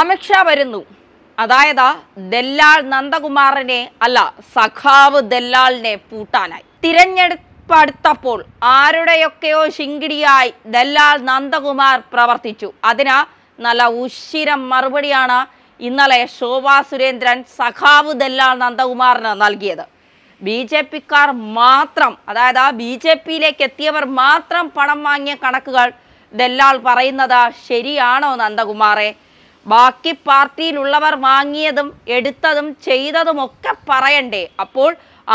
അമിത്ഷാ വരുന്നു അതായത് ദല്ലാൽ നന്ദകുമാറിനെ അല്ല സഖാവ് ദല്ലാലിനെ പൂട്ടാനായി തിരഞ്ഞെടുപ്പ് അടുത്തപ്പോൾ ആരുടെയൊക്കെയോ ശിങ്കിടിയായി ദല്ലാൽ നന്ദകുമാർ പ്രവർത്തിച്ചു അതിന് നല്ല ഉശിരം മറുപടിയാണ് ഇന്നലെ ശോഭാ സുരേന്ദ്രൻ സഖാവ് ദല്ലാൽ നന്ദകുമാറിന് നൽകിയത് ബി ജെ പിക്കാർ മാത്രം അതായത് ബി ജെ പിയിലേക്ക് എത്തിയവർ മാത്രം പണം വാങ്ങിയ കണക്കുകൾ ദല്ലാൽ പറയുന്നത് ശരിയാണോ നന്ദകുമാറെ ബാക്കി പാർട്ടിയിലുള്ളവർ വാങ്ങിയതും എടുത്തതും ചെയ്തതുമൊക്കെ പറയണ്ടേ അപ്പോൾ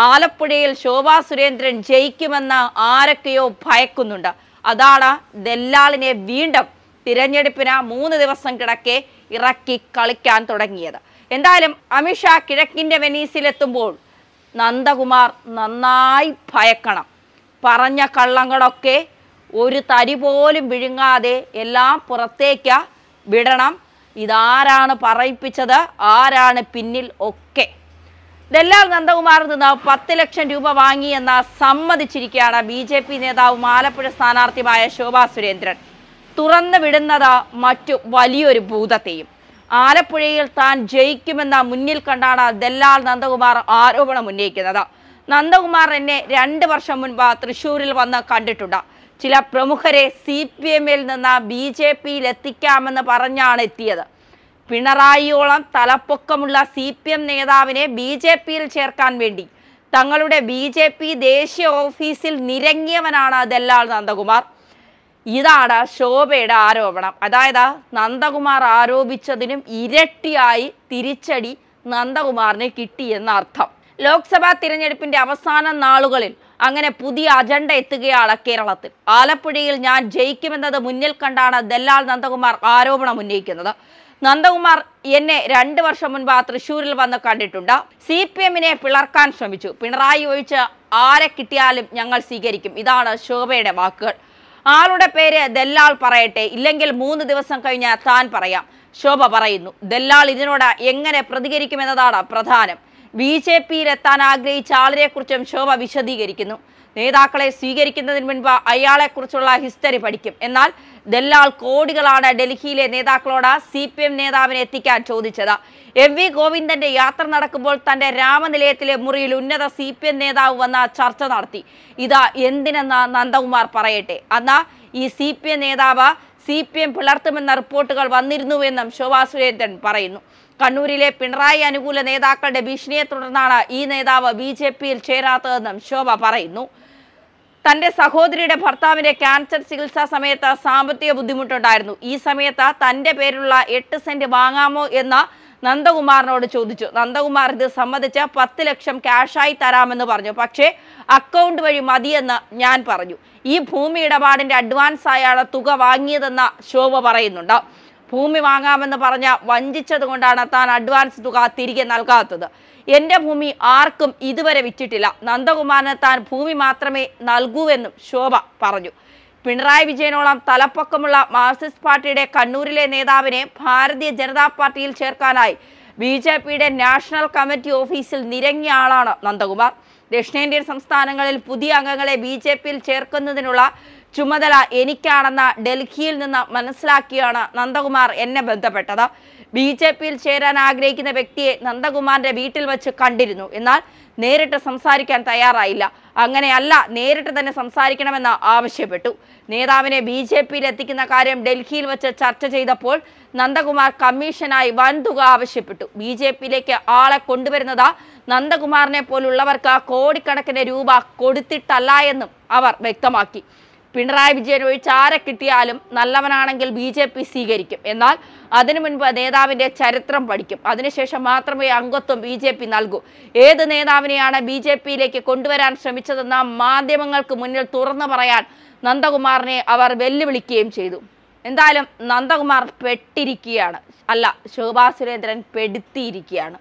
ആലപ്പുഴയിൽ ശോഭാ സുരേന്ദ്രൻ ജയിക്കുമെന്ന് ആരൊക്കെയോ ഭയക്കുന്നുണ്ട് അതാണ് ദല്ലാളിനെ വീണ്ടും തിരഞ്ഞെടുപ്പിന് മൂന്ന് ദിവസം കിടക്കെ ഇറക്കി കളിക്കാൻ തുടങ്ങിയത് എന്തായാലും അമിത്ഷാ കിഴക്കിൻ്റെ വെനീസിലെത്തുമ്പോൾ നന്ദകുമാർ നന്നായി ഭയക്കണം പറഞ്ഞ കള്ളങ്ങളൊക്കെ ഒരു തരി പോലും വിഴുങ്ങാതെ എല്ലാം പുറത്തേക്ക് വിടണം ഇതാരാണ് പറയിപ്പിച്ചത് ആരാണ് പിന്നിൽ ഒക്കെ ദല്ലാൽ നന്ദകുമാറിൽ നിന്ന് പത്ത് ലക്ഷം രൂപ വാങ്ങി എന്ന സമ്മതിച്ചിരിക്കുകയാണ് ബി ജെ പി നേതാവും ആലപ്പുഴ സ്ഥാനാർത്ഥിയുമായ ശോഭാ സുരേന്ദ്രൻ തുറന്നു വിടുന്നത് മറ്റു വലിയൊരു ഭൂതത്തെയും ആലപ്പുഴയിൽ താൻ ജയിക്കുമെന്ന മുന്നിൽ കണ്ടാണ് ദല്ലാൽ നന്ദകുമാർ ആരോപണം ഉന്നയിക്കുന്നത് നന്ദകുമാർ എന്നെ രണ്ട് വർഷം മുൻപ് തൃശ്ശൂരിൽ വന്ന് കണ്ടിട്ടുണ്ട് ചില പ്രമുഖരെ സി പി എമ്മിൽ നിന്ന് ബി ജെ പിയിൽ എത്തിക്കാമെന്ന് പറഞ്ഞാണ് എത്തിയത് പിണറായിയോളം തലപ്പൊക്കമുള്ള സി പി എം നേതാവിനെ ബി ജെ പിയിൽ ചേർക്കാൻ വേണ്ടി തങ്ങളുടെ ബി ജെ പി ദേശീയ ഓഫീസിൽ നിരങ്ങിയവനാണ് ദല്ലാൽ നന്ദകുമാർ ഇതാണ് ശോഭയുടെ ആരോപണം അതായത് നന്ദകുമാർ ആരോപിച്ചതിനും ഇരട്ടിയായി തിരിച്ചടി നന്ദകുമാറിന് കിട്ടിയെന്ന അർത്ഥം ലോക്സഭാ തിരഞ്ഞെടുപ്പിന്റെ അവസാന നാളുകളിൽ അങ്ങനെ പുതിയ അജണ്ട എത്തുകയാണ് കേരളത്തിൽ ആലപ്പുഴയിൽ ഞാൻ ജയിക്കുമെന്നത് മുന്നിൽ കണ്ടാണ് ദല്ലാൽ നന്ദകുമാർ ആരോപണം ഉന്നയിക്കുന്നത് നന്ദകുമാർ എന്നെ രണ്ടു വർഷം മുൻപ് തൃശൂരിൽ വന്ന് കണ്ടിട്ടുണ്ട് സി പി എമ്മിനെ പിളർക്കാൻ ശ്രമിച്ചു പിണറായി ഒഴിച്ച് ആരെ കിട്ടിയാലും ഞങ്ങൾ സ്വീകരിക്കും ഇതാണ് ശോഭയുടെ വാക്കുകൾ ആളുടെ പേര് ദല്ലാൽ പറയട്ടെ ഇല്ലെങ്കിൽ മൂന്ന് ദിവസം കഴിഞ്ഞാൽ താൻ പറയാം ശോഭ പറയുന്നു ദല്ലാൽ ഇതിനോട് എങ്ങനെ പ്രതികരിക്കുമെന്നതാണ് പ്രധാനം ബി ജെ പിയിലെത്താൻ ആഗ്രഹിച്ച ആളിനെക്കുറിച്ചും ശോഭ വിശദീകരിക്കുന്നു നേതാക്കളെ സ്വീകരിക്കുന്നതിന് മുൻപ് അയാളെക്കുറിച്ചുള്ള ഹിസ്റ്ററി പഠിക്കും എന്നാൽ ദല്ലാൾ കോടികളാണ് ഡൽഹിയിലെ നേതാക്കളോട് സി പി എം നേതാവിനെ എത്തിക്കാൻ ചോദിച്ചത് എം വി ഗോവിന്ദന്റെ യാത്ര നടക്കുമ്പോൾ തന്റെ രാമനിലയത്തിലെ മുറിയിൽ ഉന്നത സി പി എം നേതാവ് വന്ന ചർച്ച നടത്തി ഇതാ എന്തിനെന്ന് നന്ദകുമാർ പറയട്ടെ അന്ന് ഈ സി പി എം നേതാവ് സി പി എം പിളർത്തുമെന്ന റിപ്പോർട്ടുകൾ വന്നിരുന്നുവെന്നും ശോഭാ സുരേന്ദ്രൻ പറയുന്നു കണ്ണൂരിലെ പിണറായി അനുകൂല നേതാക്കളുടെ ഭീഷണിയെ തുടർന്നാണ് ഈ നേതാവ് ബി ജെ പിയിൽ ചേരാത്തതെന്നും ശോഭ പറയുന്നു തന്റെ സഹോദരിയുടെ ഭർത്താവിന്റെ ക്യാൻസർ ചികിത്സാ സമയത്ത് സാമ്പത്തിക ബുദ്ധിമുട്ടുണ്ടായിരുന്നു ഈ സമയത്ത് തന്റെ പേരിലുള്ള എട്ട് സെന്റ് വാങ്ങാമോ എന്ന നന്ദകുമാറിനോട് ചോദിച്ചു നന്ദകുമാർ ഇത് സമ്മതിച്ച പത്ത് ലക്ഷം ക്യാഷായി തരാമെന്ന് പറഞ്ഞു പക്ഷേ അക്കൗണ്ട് വഴി മതിയെന്ന് ഞാൻ പറഞ്ഞു ഈ ഭൂമി ഇടപാടിന്റെ അഡ്വാൻസ് ആയാണ് തുക വാങ്ങിയതെന്ന ശോഭ പറയുന്നുണ്ട് ഭൂമി വാങ്ങാമെന്ന് പറഞ്ഞ വഞ്ചിച്ചത് കൊണ്ടാണ് താൻ അഡ്വാൻസ് തുക തിരികെ നൽകാത്തത് എന്റെ ഭൂമി ആർക്കും ഇതുവരെ വിറ്റിട്ടില്ല നന്ദകുമാറിന് താൻ ഭൂമി മാത്രമേ നൽകൂവെന്നും ശോഭ പറഞ്ഞു പിണറായി വിജയനോളം തലപ്പക്കമുള്ള മാർക്സിസ്റ്റ് പാർട്ടിയുടെ കണ്ണൂരിലെ നേതാവിനെ ഭാരതീയ ജനതാ പാർട്ടിയിൽ ചേർക്കാനായി ബി ജെ പിയുടെ നാഷണൽ കമ്മിറ്റി ഓഫീസിൽ നിരങ്ങിയ ആളാണ് നന്ദകുമാർ ദക്ഷിണേന്ത്യൻ സംസ്ഥാനങ്ങളിൽ പുതിയ അംഗങ്ങളെ ബി ജെ പിയിൽ ചേർക്കുന്നതിനുള്ള ചുമതല എനിക്കാണെന്ന് ഡൽഹിയിൽ നിന്ന് മനസ്സിലാക്കിയാണ് നന്ദകുമാർ എന്നെ ബന്ധപ്പെട്ടത് ബി ജെ പിയിൽ ചേരാൻ ആഗ്രഹിക്കുന്ന വ്യക്തിയെ നന്ദകുമാറിന്റെ വീട്ടിൽ വച്ച് കണ്ടിരുന്നു എന്നാൽ നേരിട്ട് സംസാരിക്കാൻ തയ്യാറായില്ല അങ്ങനെയല്ല നേരിട്ട് തന്നെ സംസാരിക്കണമെന്ന് ആവശ്യപ്പെട്ടു നേതാവിനെ ബി ജെ പിയിൽ എത്തിക്കുന്ന കാര്യം ഡൽഹിയിൽ വെച്ച് ചർച്ച ചെയ്തപ്പോൾ നന്ദകുമാർ കമ്മീഷനായി വൻതുക ആവശ്യപ്പെട്ടു ബി ജെ പിയിലേക്ക് ആളെ കൊണ്ടുവരുന്നത് നന്ദകുമാറിനെ പോലുള്ളവർക്ക് കോടിക്കണക്കിന് രൂപ കൊടുത്തിട്ടല്ല എന്നും അവർ വ്യക്തമാക്കി പിണറായി വിജയൻ ഒഴിച്ച് ആരെ കിട്ടിയാലും നല്ലവനാണെങ്കിൽ ബി ജെ പി സ്വീകരിക്കും എന്നാൽ അതിനു മുൻപ് നേതാവിൻ്റെ ചരിത്രം പഠിക്കും അതിനുശേഷം മാത്രമേ അംഗത്വം ബി ജെ പി നൽകൂ ഏത് നേതാവിനെയാണ് ബി ജെ പിയിലേക്ക് കൊണ്ടുവരാൻ ശ്രമിച്ചതെന്ന് മാധ്യമങ്ങൾക്ക് മുന്നിൽ തുറന്നു പറയാൻ നന്ദകുമാറിനെ അവർ വെല്ലുവിളിക്കുകയും ചെയ്തു എന്തായാലും നന്ദകുമാർ പെട്ടിരിക്കുകയാണ് അല്ല ശോഭാ സുരേന്ദ്രൻ പെടുത്തിയിരിക്കുകയാണ്